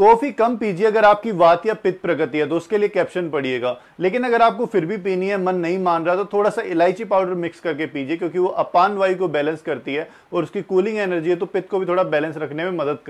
coffee कम पीजिए अगर आपकी वात या पित्त प्रगति है तो उसके लिए कैप्शन पढ़िएगा लेकिन अगर आपको फिर भी पीनी है मन नहीं मान रहा तो थोड़ा सा इलायची पाउडर मिक्स करके पीजिए क्योंकि वो अपान वायु को बैलेंस करती है और उसकी कूलिंग एनर्जी है तो पित्त को भी थोड़ा बैलेंस रखने में मदद कर